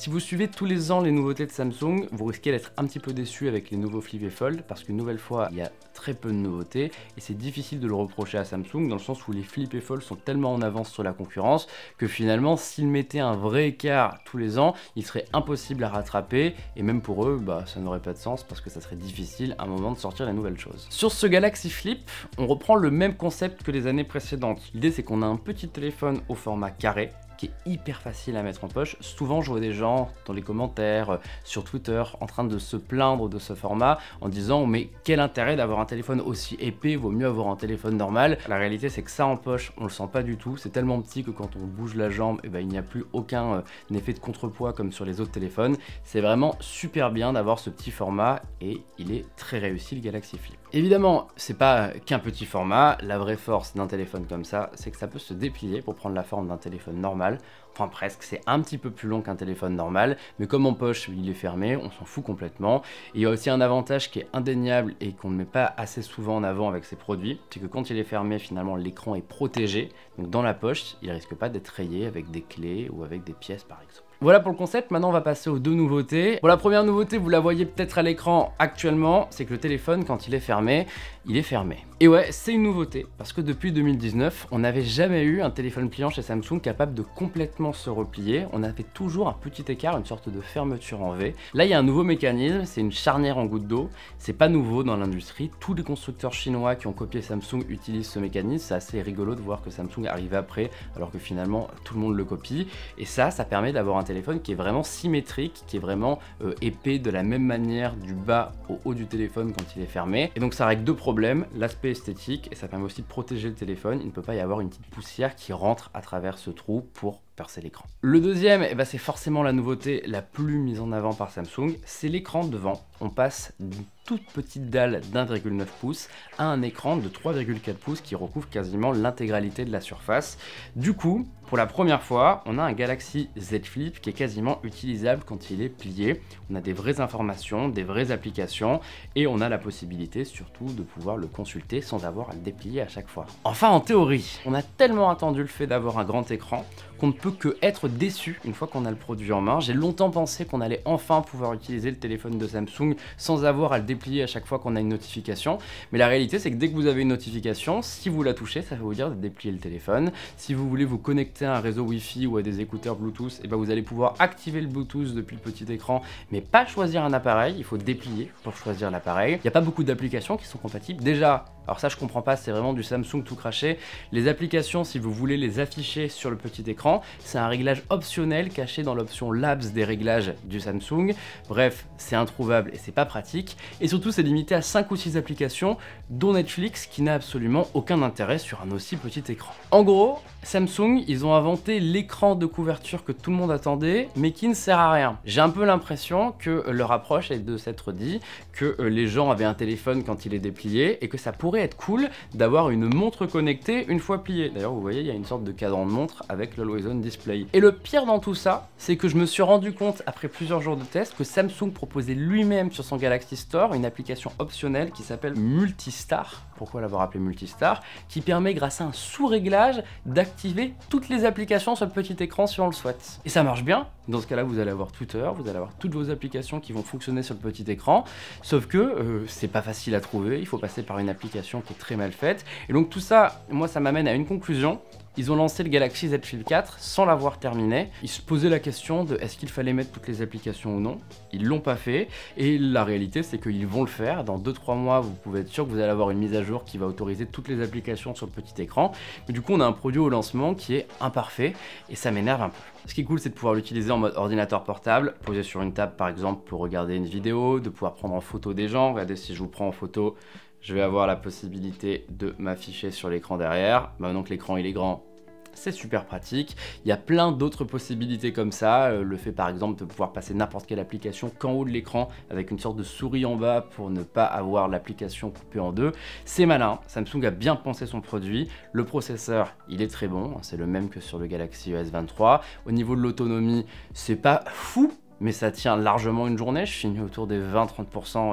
Si vous suivez tous les ans les nouveautés de Samsung, vous risquez d'être un petit peu déçu avec les nouveaux Flip et Fold parce qu'une nouvelle fois, il y a très peu de nouveautés et c'est difficile de le reprocher à Samsung dans le sens où les Flip et Fold sont tellement en avance sur la concurrence que finalement, s'ils mettaient un vrai écart tous les ans, il serait impossible à rattraper et même pour eux, bah, ça n'aurait pas de sens parce que ça serait difficile à un moment de sortir les nouvelles choses. Sur ce Galaxy Flip, on reprend le même concept que les années précédentes. L'idée, c'est qu'on a un petit téléphone au format carré qui est hyper facile à mettre en poche. Souvent, je vois des gens dans les commentaires, euh, sur Twitter, en train de se plaindre de ce format en disant mais quel intérêt d'avoir un téléphone aussi épais, vaut mieux avoir un téléphone normal. La réalité, c'est que ça en poche, on le sent pas du tout. C'est tellement petit que quand on bouge la jambe, eh ben, il n'y a plus aucun euh, effet de contrepoids comme sur les autres téléphones. C'est vraiment super bien d'avoir ce petit format et il est très réussi le Galaxy Flip. Évidemment, c'est pas qu'un petit format, la vraie force d'un téléphone comme ça, c'est que ça peut se déplier pour prendre la forme d'un téléphone normal, enfin presque, c'est un petit peu plus long qu'un téléphone normal, mais comme en poche il est fermé, on s'en fout complètement. il y a aussi un avantage qui est indéniable et qu'on ne met pas assez souvent en avant avec ces produits, c'est que quand il est fermé, finalement l'écran est protégé, donc dans la poche, il risque pas d'être rayé avec des clés ou avec des pièces par exemple. Voilà pour le concept, maintenant on va passer aux deux nouveautés. Bon la première nouveauté, vous la voyez peut-être à l'écran actuellement, c'est que le téléphone quand il est fermé, il est fermé. Et ouais, c'est une nouveauté, parce que depuis 2019, on n'avait jamais eu un téléphone pliant chez Samsung capable de complètement se replier, on avait toujours un petit écart, une sorte de fermeture en V. Là, il y a un nouveau mécanisme, c'est une charnière en goutte d'eau, c'est pas nouveau dans l'industrie, tous les constructeurs chinois qui ont copié Samsung utilisent ce mécanisme, c'est assez rigolo de voir que Samsung arrive après, alors que finalement, tout le monde le copie, et ça, ça permet d'avoir un téléphone qui est vraiment symétrique, qui est vraiment euh, épais de la même manière du bas au haut du téléphone quand il est fermé, et donc ça règle deux problèmes l'aspect esthétique, et ça permet aussi de protéger le téléphone, il ne peut pas y avoir une petite poussière qui rentre à travers ce trou pour percer l'écran. Le deuxième, et eh ben, c'est forcément la nouveauté la plus mise en avant par Samsung, c'est l'écran devant. On passe du petite dalle d'1,9 pouces à un écran de 3,4 pouces qui recouvre quasiment l'intégralité de la surface. Du coup, pour la première fois, on a un Galaxy Z Flip qui est quasiment utilisable quand il est plié. On a des vraies informations, des vraies applications et on a la possibilité surtout de pouvoir le consulter sans avoir à le déplier à chaque fois. Enfin, en théorie, on a tellement attendu le fait d'avoir un grand écran qu'on ne peut que être déçu une fois qu'on a le produit en main. J'ai longtemps pensé qu'on allait enfin pouvoir utiliser le téléphone de Samsung sans avoir à le déplier à chaque fois qu'on a une notification. Mais la réalité, c'est que dès que vous avez une notification, si vous la touchez, ça va vous dire de déplier le téléphone. Si vous voulez vous connecter à un réseau Wi-Fi ou à des écouteurs Bluetooth, et eh ben vous allez pouvoir activer le Bluetooth depuis le petit écran, mais pas choisir un appareil. Il faut déplier pour choisir l'appareil. Il n'y a pas beaucoup d'applications qui sont compatibles. Déjà, alors ça je comprends pas, c'est vraiment du Samsung tout craché. Les applications, si vous voulez les afficher sur le petit écran, c'est un réglage optionnel caché dans l'option Labs des réglages du Samsung. Bref, c'est introuvable et c'est pas pratique. Et surtout c'est limité à 5 ou 6 applications, dont Netflix qui n'a absolument aucun intérêt sur un aussi petit écran. En gros, Samsung, ils ont inventé l'écran de couverture que tout le monde attendait, mais qui ne sert à rien. J'ai un peu l'impression que leur approche est de s'être dit que euh, les gens avaient un téléphone quand il est déplié et que ça pourrait être cool d'avoir une montre connectée une fois pliée. D'ailleurs, vous voyez, il y a une sorte de cadran de montre avec l'Always On Display. Et le pire dans tout ça, c'est que je me suis rendu compte après plusieurs jours de test que Samsung proposait lui-même sur son Galaxy Store une application optionnelle qui s'appelle Multistar. Pourquoi l'avoir appelé Multistar Qui permet grâce à un sous-réglage d'activer toutes les applications sur le petit écran si on le souhaite. Et ça marche bien. Dans ce cas-là, vous allez avoir Twitter, vous allez avoir toutes vos applications qui vont fonctionner sur le petit écran. Sauf que euh, c'est pas facile à trouver, il faut passer par une application qui est très mal faite. Et donc tout ça, moi, ça m'amène à une conclusion. Ils ont lancé le Galaxy Z Flip 4 sans l'avoir terminé. Ils se posaient la question de est-ce qu'il fallait mettre toutes les applications ou non. Ils l'ont pas fait. Et la réalité, c'est qu'ils vont le faire. Dans 2-3 mois, vous pouvez être sûr que vous allez avoir une mise à jour qui va autoriser toutes les applications sur le petit écran. Mais du coup, on a un produit au lancement qui est imparfait et ça m'énerve un peu. Ce qui est cool, c'est de pouvoir l'utiliser en mode ordinateur portable, posé sur une table par exemple pour regarder une vidéo, de pouvoir prendre en photo des gens. Regardez si je vous prends en photo, je vais avoir la possibilité de m'afficher sur l'écran derrière. Maintenant bah, que l'écran il est grand, c'est super pratique. Il y a plein d'autres possibilités comme ça. Euh, le fait par exemple de pouvoir passer n'importe quelle application qu'en haut de l'écran avec une sorte de souris en bas pour ne pas avoir l'application coupée en deux. C'est malin, Samsung a bien pensé son produit. Le processeur, il est très bon, c'est le même que sur le Galaxy S23. Au niveau de l'autonomie, c'est pas fou mais ça tient largement une journée. Je finis autour des 20-30%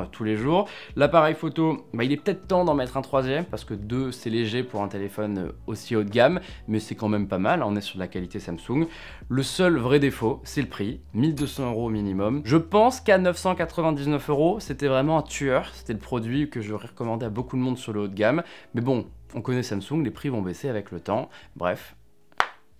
euh, tous les jours. L'appareil photo, bah, il est peut-être temps d'en mettre un troisième parce que deux, c'est léger pour un téléphone euh, aussi haut de gamme, mais c'est quand même pas mal. Hein, on est sur de la qualité Samsung. Le seul vrai défaut, c'est le prix 1200 euros minimum. Je pense qu'à 999 euros, c'était vraiment un tueur. C'était le produit que je recommandais à beaucoup de monde sur le haut de gamme. Mais bon, on connaît Samsung, les prix vont baisser avec le temps. Bref,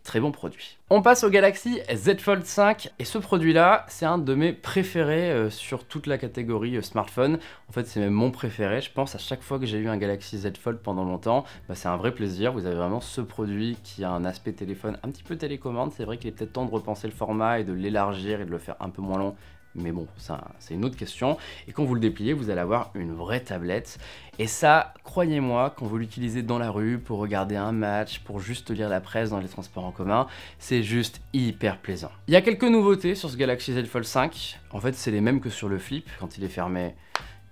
très bon produit. On passe au Galaxy Z Fold 5 et ce produit là c'est un de mes préférés euh, sur toute la catégorie euh, smartphone. En fait c'est même mon préféré je pense à chaque fois que j'ai eu un Galaxy Z Fold pendant longtemps bah, c'est un vrai plaisir vous avez vraiment ce produit qui a un aspect téléphone un petit peu télécommande c'est vrai qu'il est peut-être temps de repenser le format et de l'élargir et de le faire un peu moins long mais bon, c'est une autre question. Et quand vous le dépliez, vous allez avoir une vraie tablette. Et ça, croyez-moi, quand vous l'utilisez dans la rue, pour regarder un match, pour juste lire la presse dans les transports en commun, c'est juste hyper plaisant. Il y a quelques nouveautés sur ce Galaxy Z Fold 5. En fait, c'est les mêmes que sur le Flip. Quand il est fermé,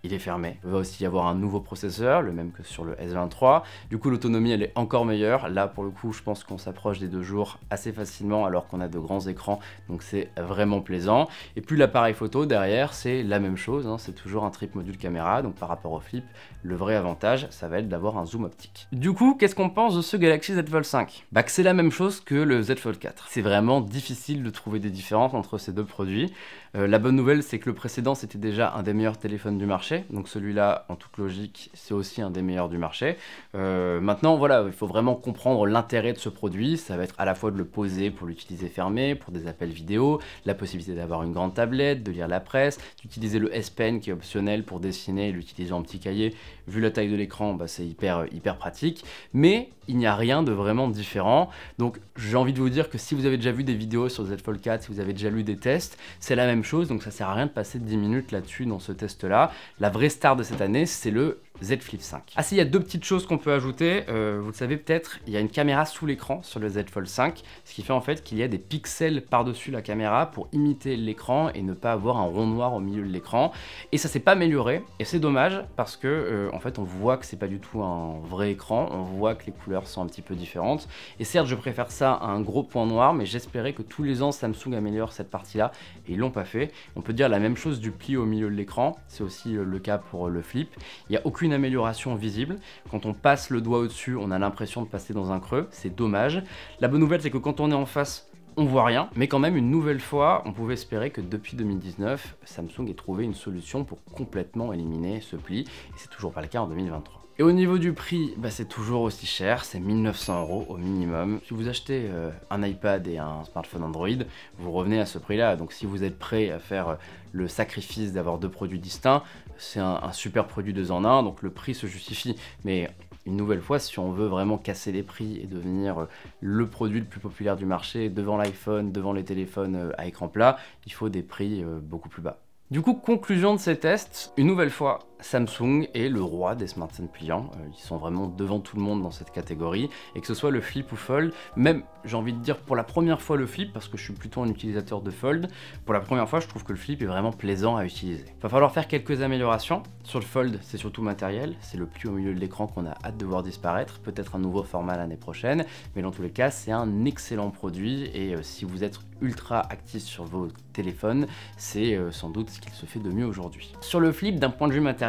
il est fermé. Il va aussi y avoir un nouveau processeur, le même que sur le S23. Du coup, l'autonomie, elle est encore meilleure. Là, pour le coup, je pense qu'on s'approche des deux jours assez facilement alors qu'on a de grands écrans, donc c'est vraiment plaisant. Et puis l'appareil photo derrière, c'est la même chose, hein. c'est toujours un trip module caméra, donc par rapport au flip, le vrai avantage, ça va être d'avoir un zoom optique. Du coup, qu'est-ce qu'on pense de ce Galaxy Z Fold 5 Bah c'est la même chose que le Z Fold 4. C'est vraiment difficile de trouver des différences entre ces deux produits. Euh, la bonne nouvelle, c'est que le précédent, c'était déjà un des meilleurs téléphones du marché, donc celui-là, en toute logique, c'est aussi un des meilleurs du marché. Euh, maintenant, voilà, il faut vraiment comprendre l'intérêt de ce produit. Ça va être à la fois de le poser pour l'utiliser fermé, pour des appels vidéo, la possibilité d'avoir une grande tablette, de lire la presse, d'utiliser le S Pen qui est optionnel pour dessiner et l'utiliser en petit cahier. Vu la taille de l'écran, bah, c'est hyper, hyper pratique. Mais il n'y a rien de vraiment différent. Donc j'ai envie de vous dire que si vous avez déjà vu des vidéos sur Z Fold 4, si vous avez déjà lu des tests, c'est la même chose. Donc ça sert à rien de passer 10 minutes là-dessus dans ce test-là. là la vraie star de cette année, c'est le Z Flip 5. Ah si, il y a deux petites choses qu'on peut ajouter. Euh, vous le savez peut-être, il y a une caméra sous l'écran sur le Z Fold 5, ce qui fait en fait qu'il y a des pixels par-dessus la caméra pour imiter l'écran et ne pas avoir un rond noir au milieu de l'écran. Et ça s'est pas amélioré, et c'est dommage parce que euh, en fait on voit que c'est pas du tout un vrai écran, on voit que les couleurs sont un petit peu différentes. Et certes, je préfère ça à un gros point noir, mais j'espérais que tous les ans Samsung améliore cette partie-là, et ils l'ont pas fait. On peut dire la même chose du pli au milieu de l'écran, c'est aussi euh, le cas pour le flip. Il n'y a aucune amélioration visible. Quand on passe le doigt au-dessus, on a l'impression de passer dans un creux, c'est dommage. La bonne nouvelle, c'est que quand on est en face, on voit rien, mais quand même une nouvelle fois, on pouvait espérer que depuis 2019, Samsung ait trouvé une solution pour complètement éliminer ce pli, et c'est toujours pas le cas en 2023. Et au niveau du prix, bah c'est toujours aussi cher, c'est 1900 euros au minimum. Si vous achetez euh, un iPad et un smartphone Android, vous revenez à ce prix-là. Donc si vous êtes prêt à faire euh, le sacrifice d'avoir deux produits distincts, c'est un, super produit deux en un, donc le prix se justifie. Mais une nouvelle fois, si on veut vraiment casser les prix et devenir euh, le produit le plus populaire du marché, devant l'iPhone, devant les téléphones euh, à écran plat, il faut des prix euh, beaucoup plus bas. Du coup, conclusion de ces tests, une nouvelle fois, Samsung est le roi des smartphones pliants, euh, ils sont vraiment devant tout le monde dans cette catégorie, et que ce soit le flip ou fold, même j'ai envie de dire pour la première fois le flip, parce que je suis plutôt un utilisateur de fold, pour la première fois je trouve que le flip est vraiment plaisant à utiliser. Va falloir faire quelques améliorations, sur le fold c'est surtout matériel, c'est le plus au milieu de l'écran qu'on a hâte de voir disparaître, peut-être un nouveau format l'année prochaine, mais dans tous les cas c'est un excellent produit, et euh, si vous êtes ultra actif sur vos téléphones, c'est euh, sans doute ce qu'il se fait de mieux aujourd'hui. Sur le flip d'un point de vue matériel,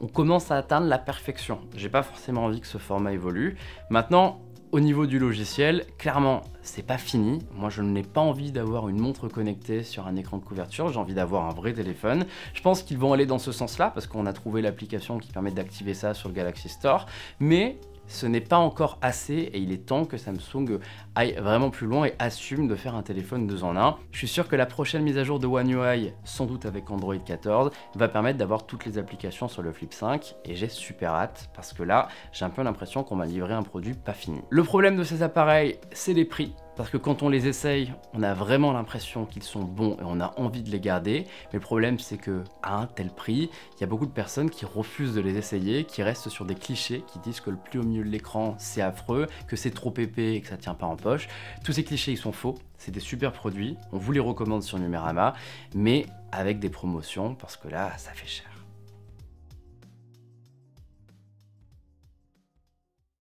on commence à atteindre la perfection. J'ai pas forcément envie que ce format évolue. Maintenant, au niveau du logiciel, clairement, c'est pas fini. Moi, je n'ai pas envie d'avoir une montre connectée sur un écran de couverture. J'ai envie d'avoir un vrai téléphone. Je pense qu'ils vont aller dans ce sens-là parce qu'on a trouvé l'application qui permet d'activer ça sur le Galaxy Store. Mais ce n'est pas encore assez et il est temps que Samsung aille vraiment plus loin et assume de faire un téléphone 2 en 1. Je suis sûr que la prochaine mise à jour de One UI, sans doute avec Android 14, va permettre d'avoir toutes les applications sur le Flip 5 et j'ai super hâte parce que là, j'ai un peu l'impression qu'on m'a livré un produit pas fini. Le problème de ces appareils, c'est les prix parce que quand on les essaye, on a vraiment l'impression qu'ils sont bons et on a envie de les garder. Mais le problème, c'est que à un tel prix, il y a beaucoup de personnes qui refusent de les essayer, qui restent sur des clichés, qui disent que le plus au milieu de l'écran, c'est affreux, que c'est trop épais et que ça tient pas en poche. Tous ces clichés, ils sont faux. C'est des super produits. On vous les recommande sur Numérama, mais avec des promotions parce que là, ça fait cher.